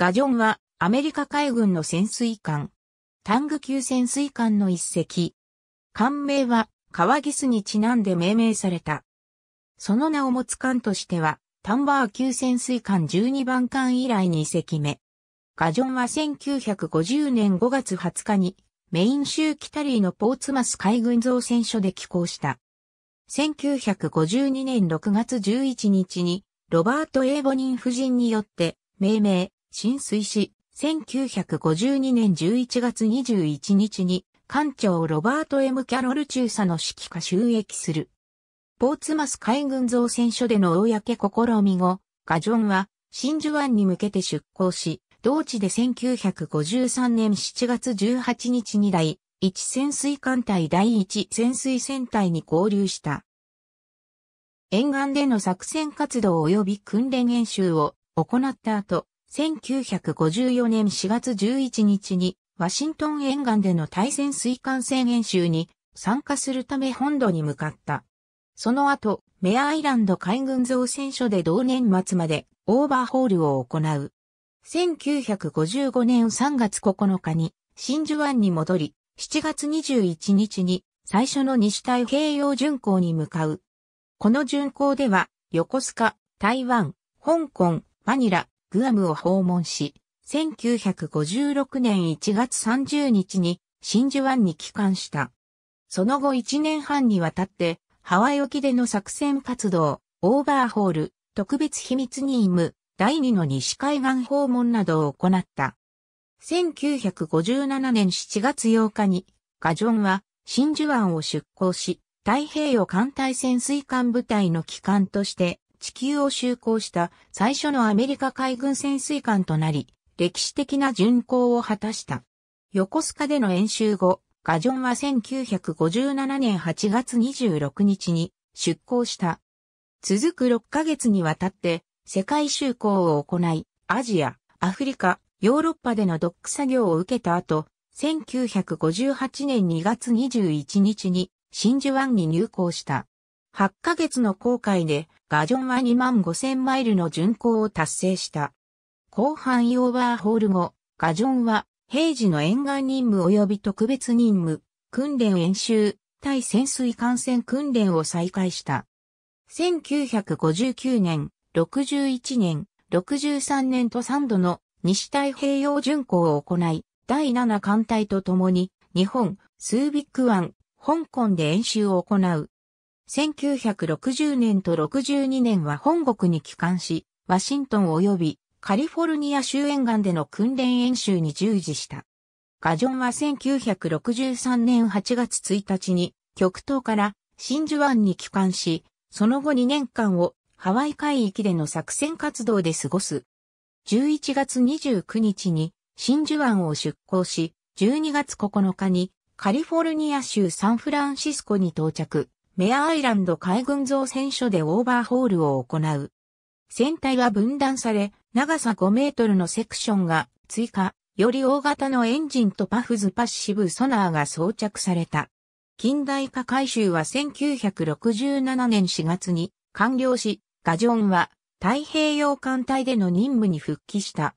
ガジョンはアメリカ海軍の潜水艦。タング級潜水艦の一隻。艦名は川ギスにちなんで命名された。その名を持つ艦としては、タンバー級潜水艦12番艦以来2隻目。ガジョンは1950年5月20日にメイン州キタリーのポーツマス海軍造船所で寄港した。1952年6月11日にロバート・エーボニン夫人によって命名、浸水し、1952年11月21日に、艦長ロバート・ M・ キャロル中佐の指揮下収益する。ポーツマス海軍造船所での公試み後、ガジョンは真珠湾に向けて出港し、同地で1953年7月18日に第1潜水艦隊第1潜水船隊に合流した。沿岸での作戦活動及び訓練演習を行った後、1954年4月11日にワシントン沿岸での対潜水艦戦演習に参加するため本土に向かった。その後、メアアイランド海軍造船所で同年末までオーバーホールを行う。1955年3月9日に真珠湾に戻り、7月21日に最初の西太平洋巡航に向かう。この巡航では、横須賀、台湾、香港、マニラ、グアムを訪問し、1956年1月30日に真珠湾に帰還した。その後1年半にわたって、ハワイ沖での作戦活動、オーバーホール、特別秘密任務、第2の西海岸訪問などを行った。1957年7月8日に、ガジョンは真珠湾を出港し、太平洋艦隊潜水艦部隊の機関として地球を就航した最初のアメリカ海軍潜水艦となり、歴史的な巡航を果たした。横須賀での演習後、ガジョンは1957年8月26日に出航した。続く6ヶ月にわたって世界就航を行い、アジア、アフリカ、ヨーロッパでのドック作業を受けた後、1958年2月21日に真珠湾に入港した。8ヶ月の航海で、ガジョンは2万5千マイルの巡航を達成した。後半オーバーホール後、ガジョンは、平時の沿岸任務及び特別任務、訓練演習、対潜水艦船訓練を再開した。1959年、61年、63年と3度の西太平洋巡航を行い、第7艦隊と共に日本、スービック湾、香港で演習を行う。1960年と62年は本国に帰還し、ワシントン及びカリフォルニア州沿岸での訓練演習に従事した。ガジョンは1963年8月1日に極東から真珠湾に帰還し、その後2年間をハワイ海域での作戦活動で過ごす。11月29日に真珠湾を出港し、12月9日にカリフォルニア州サンフランシスコに到着。メアアイランド海軍造船所でオーバーホールを行う。船体は分断され、長さ5メートルのセクションが追加、より大型のエンジンとパフズパッシブソナーが装着された。近代化改修は1967年4月に完了し、ガジョンは太平洋艦隊での任務に復帰した。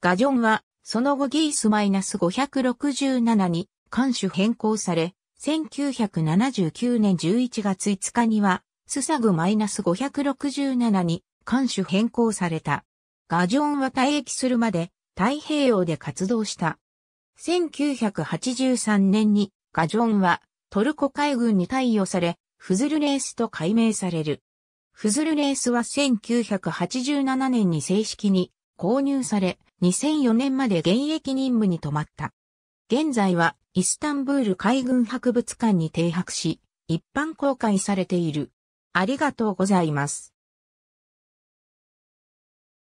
ガジョンはその後ギース -567 に艦種変更され、1979年11月5日には、スサグ -567 に艦種変更された。ガジョンは退役するまで太平洋で活動した。1983年にガジョンはトルコ海軍に貸与され、フズルレースと改名される。フズルレースは1987年に正式に購入され、2004年まで現役任務に止まった。現在はイスタンブール海軍博物館に停泊し、一般公開されている。ありがとうございます。